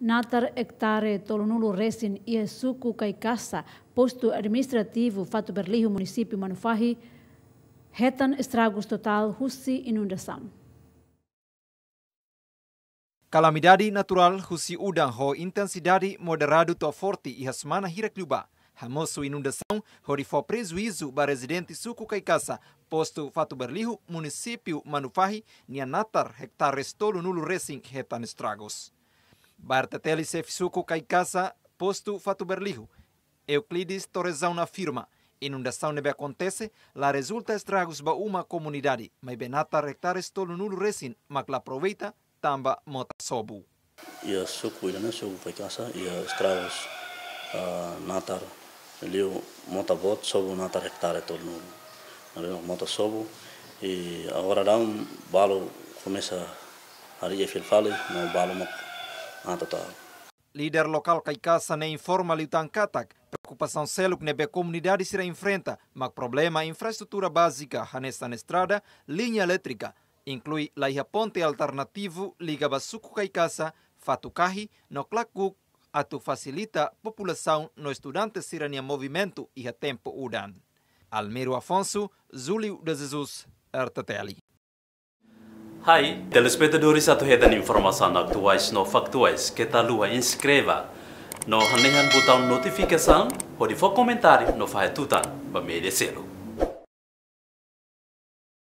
Natar hectare tolunulu resin e suku caicasa, posto administrativo Fato Berlírio, município Manufahi, retan estragos total husi inundação. Calamidade natural husi udang ho intensidade moderado to forte e hasmana hirakluba. Ramoso inundação horifó prejuízo para residente suco Caicaça, posto Fato Berlírio, município Manufahi, nia hectares hectare tolunulu resin retan estragos. Bartatel Sefsuco Caicaça, posto Fato Berlijo. Euclides Torrezão na firma. Inundação neve acontece, lá resulta estragos ba uma comunidade, mas benata rectares tolo nulo resin, mas lá aproveita, tamba mota sobu. E a suco ainda não sobu para casa, e estragos uh, eh, natar, liu mota bot, sobu natar rectare tolo nulo. Mota sobu, e agora dá um balo, começa a ria filfale, no balo mota ah, Líder local Kaikassan informa informal Katak. Preocupação selo que nebe comunidade se enfrenta, mas problema infraestrutura básica, hanesta na estrada, linha elétrica. Inclui laia ponte alternativo, liga Basuco Kaikassa, Fatucahi, Noklakuk, ato facilita população no estudante sirania movimento e a tempo udan. Almiro Afonso, Zúlio de Jesus, RTTL. Hej, telespectadores atuhetan informação actuais no factuais kita tá lua inscreva. No hanehan botão notificação, pode for comentário no fahetutan, ba merecelo.